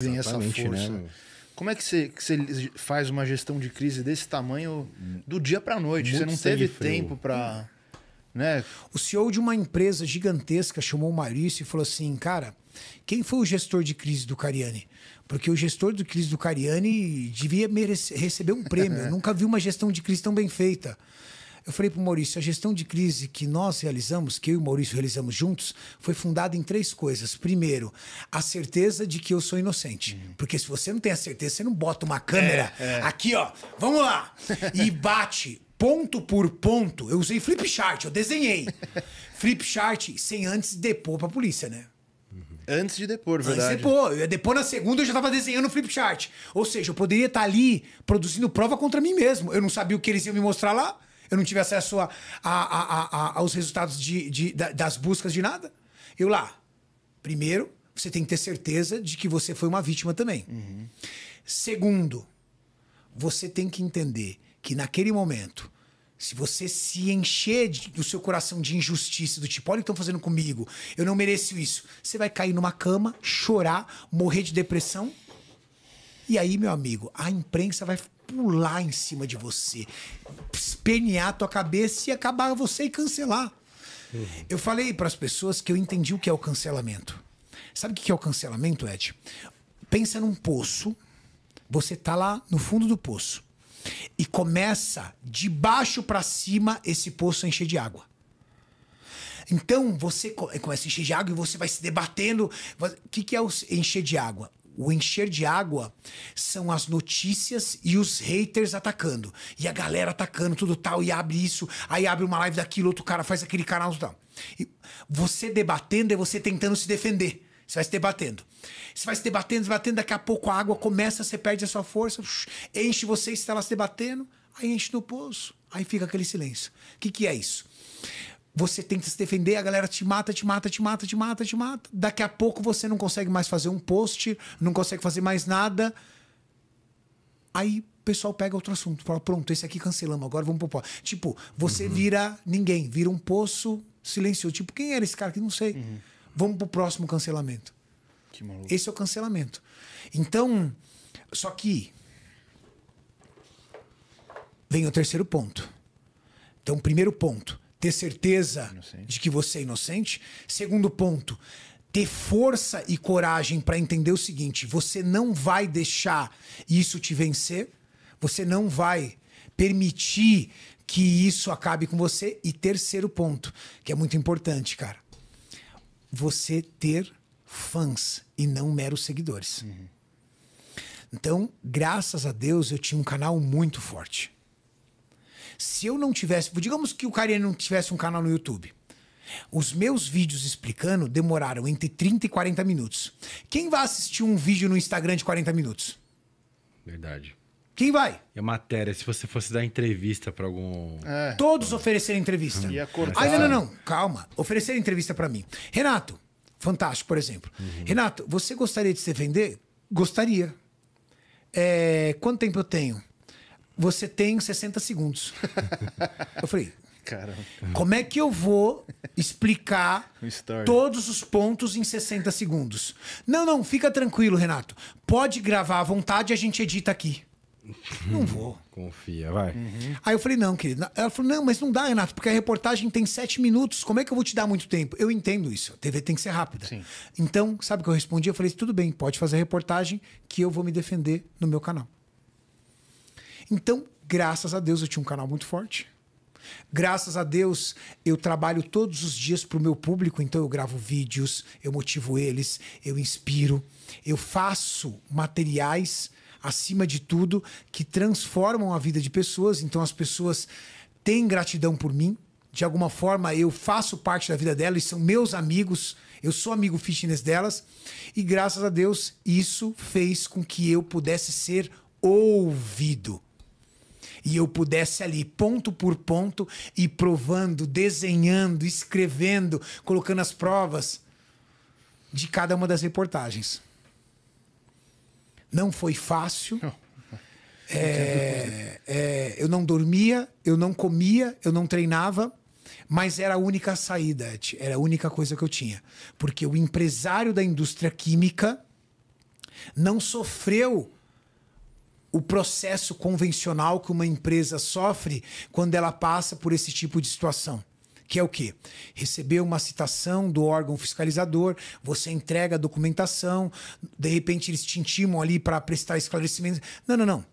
tem essa né? força. Né? Como é que você, que você faz uma gestão de crise desse tamanho do dia para a noite? Muito você não teve tempo para. Né? O CEO de uma empresa gigantesca chamou o Maurício e falou assim: cara, quem foi o gestor de crise do Cariani? Porque o gestor de crise do Cariani devia merecer, receber um prêmio. Eu nunca vi uma gestão de crise tão bem feita. Eu falei para o Maurício, a gestão de crise que nós realizamos, que eu e o Maurício realizamos juntos, foi fundada em três coisas. Primeiro, a certeza de que eu sou inocente. Uhum. Porque se você não tem a certeza, você não bota uma câmera é, é. aqui, ó, vamos lá, e bate ponto por ponto. Eu usei flip chart, eu desenhei. flip chart sem antes depor para a polícia, né? Uhum. Antes de depor, verdade. Antes de depor. Eu depor na segunda, eu já estava desenhando o flip chart. Ou seja, eu poderia estar tá ali produzindo prova contra mim mesmo. Eu não sabia o que eles iam me mostrar lá. Eu não tive acesso a, a, a, aos resultados de, de, das buscas de nada. Eu lá, primeiro, você tem que ter certeza de que você foi uma vítima também. Uhum. Segundo, você tem que entender que naquele momento, se você se encher de, do seu coração de injustiça, do tipo, olha o que estão fazendo comigo, eu não mereço isso, você vai cair numa cama, chorar, morrer de depressão. E aí, meu amigo, a imprensa vai pular em cima de você, espernear a tua cabeça e acabar você e cancelar. Uhum. Eu falei para as pessoas que eu entendi o que é o cancelamento. Sabe o que é o cancelamento, Ed? Pensa num poço, você tá lá no fundo do poço e começa de baixo para cima esse poço a encher de água. Então você começa a encher de água e você vai se debatendo. O que, que é encher de água? o encher de água são as notícias e os haters atacando. E a galera atacando tudo tal, e abre isso, aí abre uma live daquilo, outro cara faz aquele canal e tal. você debatendo é você tentando se defender. Você vai se debatendo. Você vai se debatendo, se debatendo, daqui a pouco a água começa, você perde a sua força, enche você, está lá se debatendo, aí enche no poço, aí fica aquele silêncio. O que, que é isso? Você tenta se defender, a galera te mata, te mata, te mata, te mata, te mata. Daqui a pouco você não consegue mais fazer um post, não consegue fazer mais nada. Aí o pessoal pega outro assunto, fala: pronto, esse aqui cancelamos, agora vamos pro pó. Tipo, você uhum. vira ninguém, vira um poço silencioso. Tipo, quem era esse cara que não sei? Uhum. Vamos pro próximo cancelamento. Que maluco. Esse é o cancelamento. Então, só que. Vem o terceiro ponto. Então, primeiro ponto ter certeza inocente. de que você é inocente. Segundo ponto, ter força e coragem para entender o seguinte: você não vai deixar isso te vencer, você não vai permitir que isso acabe com você. E terceiro ponto, que é muito importante, cara, você ter fãs e não meros seguidores. Uhum. Então, graças a Deus, eu tinha um canal muito forte. Se eu não tivesse. Digamos que o Karine não tivesse um canal no YouTube. Os meus vídeos explicando demoraram entre 30 e 40 minutos. Quem vai assistir um vídeo no Instagram de 40 minutos? Verdade. Quem vai? E a matéria, se você fosse dar entrevista para algum. É. Todos oferecerem entrevista. Ia cortar. não, não, não. Calma. oferecer entrevista para mim. Renato, fantástico, por exemplo. Uhum. Renato, você gostaria de se vender? Gostaria. É... Quanto tempo eu tenho? Você tem 60 segundos. eu falei, Caramba. Como é que eu vou explicar todos os pontos em 60 segundos? Não, não, fica tranquilo, Renato. Pode gravar à vontade, a gente edita aqui. Não vou. Confia, vai. Uhum. Aí eu falei, não, querido. Ela falou, não, mas não dá, Renato, porque a reportagem tem sete minutos. Como é que eu vou te dar muito tempo? Eu entendo isso. A TV tem que ser rápida. Sim. Então, sabe o que eu respondi? Eu falei, tudo bem, pode fazer a reportagem que eu vou me defender no meu canal. Então, graças a Deus, eu tinha um canal muito forte. Graças a Deus, eu trabalho todos os dias para o meu público, então eu gravo vídeos, eu motivo eles, eu inspiro, eu faço materiais, acima de tudo, que transformam a vida de pessoas, então as pessoas têm gratidão por mim. De alguma forma, eu faço parte da vida delas, são meus amigos, eu sou amigo fitness delas, e graças a Deus, isso fez com que eu pudesse ser ouvido e eu pudesse ali, ponto por ponto, ir provando, desenhando, escrevendo, colocando as provas de cada uma das reportagens. Não foi fácil. É, é, eu não dormia, eu não comia, eu não treinava, mas era a única saída, era a única coisa que eu tinha. Porque o empresário da indústria química não sofreu o processo convencional que uma empresa sofre quando ela passa por esse tipo de situação. Que é o quê? Recebeu uma citação do órgão fiscalizador, você entrega a documentação, de repente eles te intimam ali para prestar esclarecimentos. Não, não, não.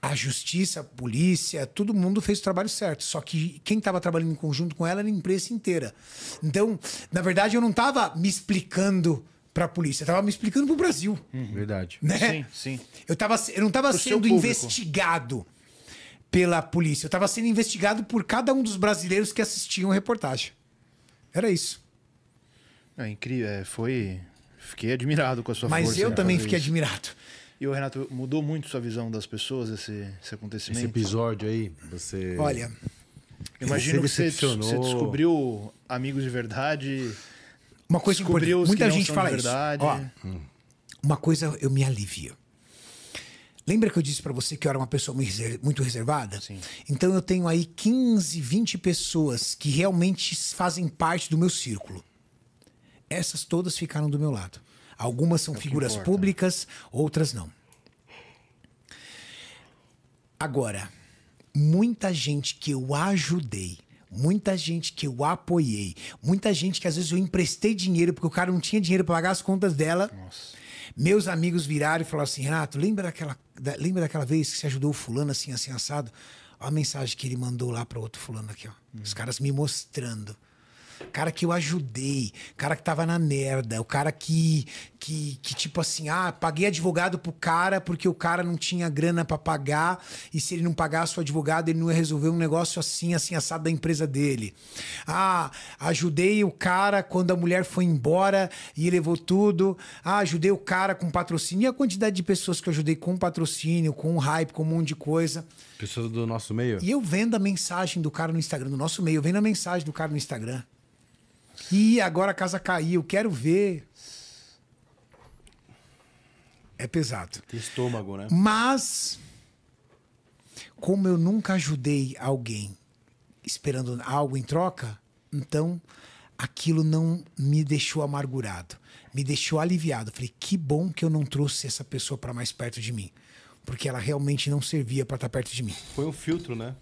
A justiça, a polícia, todo mundo fez o trabalho certo. Só que quem estava trabalhando em conjunto com ela era a empresa inteira. Então, na verdade, eu não estava me explicando para a polícia. tava me explicando pro Brasil. Uhum. Verdade. Né? Sim, sim. Eu, tava, eu não tava sendo investigado pela polícia. Eu tava sendo investigado por cada um dos brasileiros que assistiam a reportagem. Era isso. É incrível. É, foi. Fiquei admirado com a sua Mas força, eu também fiquei isso. admirado. E o Renato, mudou muito sua visão das pessoas esse, esse acontecimento? Esse episódio aí, você. Olha. Imagino você que você, você descobriu amigos de verdade. Uma coisa que Muita gente fala isso. Ó, Uma coisa eu me alivio. Lembra que eu disse para você que eu era uma pessoa muito reservada? Sim. Então eu tenho aí 15, 20 pessoas que realmente fazem parte do meu círculo. Essas todas ficaram do meu lado. Algumas são é figuras públicas, outras não. Agora, muita gente que eu ajudei Muita gente que eu apoiei, muita gente que às vezes eu emprestei dinheiro porque o cara não tinha dinheiro para pagar as contas dela. Nossa. Meus amigos viraram e falaram assim: Renato, lembra daquela, da, lembra daquela vez que você ajudou o fulano assim, assim, assado? Olha a mensagem que ele mandou lá para outro fulano aqui, ó. Hum. Os caras me mostrando cara que eu ajudei, cara que tava na merda, o cara que, que, que tipo assim, ah, paguei advogado pro cara porque o cara não tinha grana para pagar e se ele não pagasse o advogado ele não ia resolver um negócio assim, assim, assado da empresa dele. Ah, ajudei o cara quando a mulher foi embora e levou tudo. Ah, ajudei o cara com patrocínio. E a quantidade de pessoas que eu ajudei com patrocínio, com hype, com um monte de coisa. Pessoas do nosso meio? E eu vendo a mensagem do cara no Instagram, do nosso meio, eu vendo a mensagem do cara no Instagram. Ih, agora a casa caiu, quero ver. É pesado. Tem estômago, né? Mas, como eu nunca ajudei alguém esperando algo em troca, então aquilo não me deixou amargurado, me deixou aliviado. Falei, que bom que eu não trouxe essa pessoa para mais perto de mim, porque ela realmente não servia para estar tá perto de mim. Foi um filtro, né?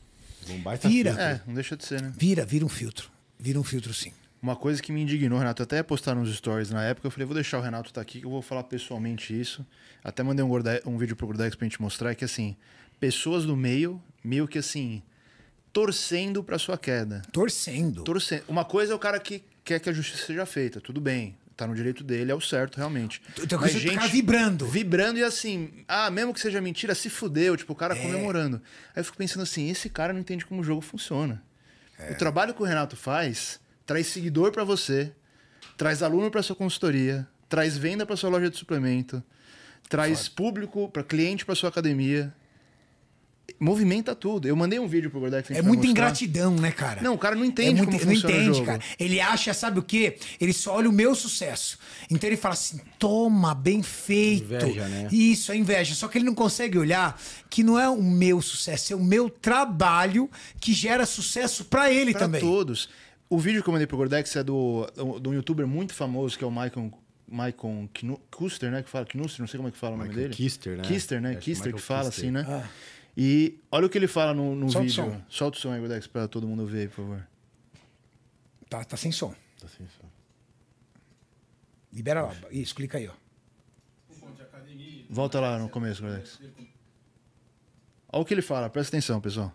Um baita vira. Filtro. É, não deixa de ser, né? Vira, vira um filtro. Vira um filtro, sim. Uma coisa que me indignou, Renato, até postar nos stories na época, eu falei, vou deixar o Renato estar tá aqui que eu vou falar pessoalmente isso. Até mandei um, vídeo um vídeo pro Gordex pra gente mostrar que, assim, pessoas do meio, meio que assim, torcendo pra sua queda. Torcendo? Torcendo. Uma coisa é o cara que quer que a justiça seja feita, tudo bem. Tá no direito dele, é o certo, realmente. Então, então Mas tá gente ficar vibrando. Vibrando e assim, ah, mesmo que seja mentira, se fudeu, tipo, o cara é. comemorando. Aí eu fico pensando assim, esse cara não entende como o jogo funciona. É. O trabalho que o Renato faz traz seguidor para você, traz aluno para sua consultoria, traz venda para sua loja de suplemento, traz público para cliente para sua academia. Movimenta tudo. Eu mandei um vídeo pro Gordex. É muita ingratidão, né, cara? Não, o cara não é entende é muito, como não funciona entende, o jogo. cara. Ele acha, sabe o quê? Ele só olha o meu sucesso. Então ele fala assim: toma, bem feito. Inveja, né? Isso, é inveja. Só que ele não consegue olhar que não é o meu sucesso, é o meu trabalho que gera sucesso para ele pra também. Para todos. O vídeo que eu mandei pro Gordex é do, de um youtuber muito famoso, que é o Michael, Michael Kuster, né? Que fala, Knuster, não sei como é que fala Michael o nome dele. Kister, né? Kister, né? Acho Kister, que, fala Kister. assim, né? Ah. E olha o que ele fala no, no Solta vídeo. O Solta o som aí, Gordex, pra todo mundo ver, por favor. Tá, tá sem som. Tá sem som. Libera lá. Isso, clica aí, ó. Volta lá no começo, Gordex. Olha o que ele fala, presta atenção, pessoal.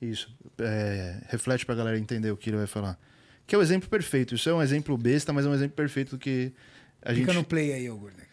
Isso. É, reflete pra galera entender o que ele vai falar. Que é o exemplo perfeito. Isso é um exemplo besta, mas é um exemplo perfeito do que a Fica gente. Fica no play aí, ô Gordon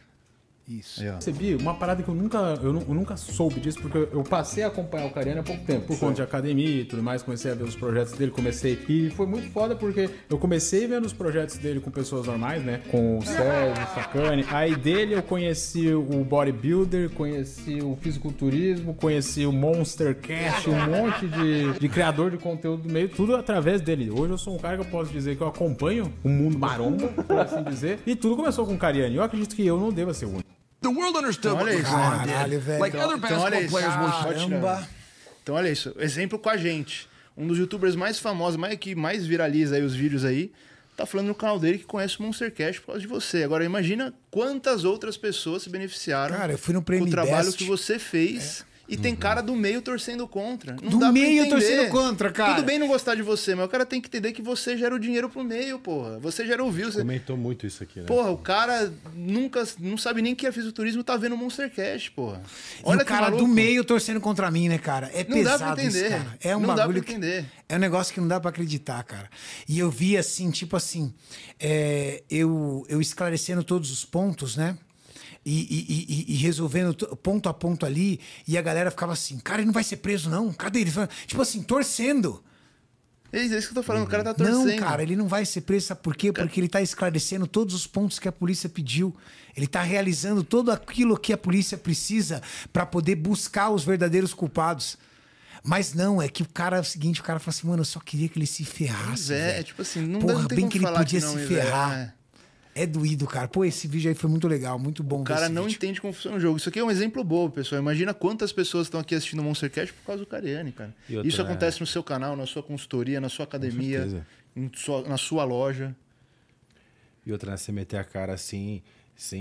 isso. Eu é. Recebi uma parada que eu nunca, eu, eu, nunca soube disso, porque eu passei a acompanhar o Cariano há pouco tempo, por conta de academia e tudo mais, comecei a ver os projetos dele, comecei. E foi muito foda porque eu comecei vendo os projetos dele com pessoas normais, né? Com o Sérgio, o Sacani. Aí dele eu conheci o bodybuilder, conheci o fisiculturismo, conheci o Monster Cash, um monte de, de criador de conteúdo do meio, tudo através dele. Hoje eu sou um cara que eu posso dizer que eu acompanho o mundo maromba, por assim dizer. E tudo começou com o Cariani. Eu acredito que eu não deva ser o único. The world understood então, what isso, né? Velho, like então, basketball então, players Então olha isso, exemplo com a gente. Um dos youtubers mais famosos, mais, que mais viraliza aí os vídeos aí, tá falando no canal dele que conhece o Monster Cash por causa de você. Agora imagina quantas outras pessoas se beneficiaram Cara, eu fui no prêmio trabalho Best. que você fez. É e uhum. tem cara do meio torcendo contra. Não do meio torcendo contra, cara. Tudo bem não gostar de você, mas o cara tem que entender que você gera o dinheiro pro meio, porra. Você gera o view. Comentou muito isso aqui, né? Porra, o cara nunca. Não sabe nem que é fisiculturismo, tá vendo Monster Cash, porra. Olha e o cara do meio torcendo contra mim, né, cara? É não pesado dá pra entender. Isso, é um não bagulho. Que... É um negócio que não dá para acreditar, cara. E eu vi assim, tipo assim. É... Eu, eu esclarecendo todos os pontos, né? e, e, e, resolvendo ponto a ponto ali. E a galera ficava assim, cara, ele não vai ser preso não, cadê ele? Tipo assim, torcendo. É, é isso que eu tô falando, o cara tá torcendo. Não, cara, ele não vai ser preso, sabe por quê? Porque ele tá esclarecendo todos os pontos que a polícia pediu. Ele tá realizando tudo aquilo que a polícia precisa para poder buscar os verdadeiros culpados. Mas não, é que o cara é o seguinte, o cara fala assim, mano, eu só queria que ele se ferrasse. Pois é, é tipo assim, não Porra, não bem que ele podia que não, se é, ferrar. É. É doído, cara. Pô, esse vídeo aí foi muito legal, muito bom. O cara não vídeo. entende como funciona o jogo. Isso aqui é um exemplo bobo, pessoal. Imagina quantas pessoas estão aqui assistindo o Monstercast por causa do Cariani, cara. Outra, Isso né? acontece é... no seu canal, na sua consultoria, na sua academia, sua, na sua loja. E outra, né? Você meter a cara assim, sem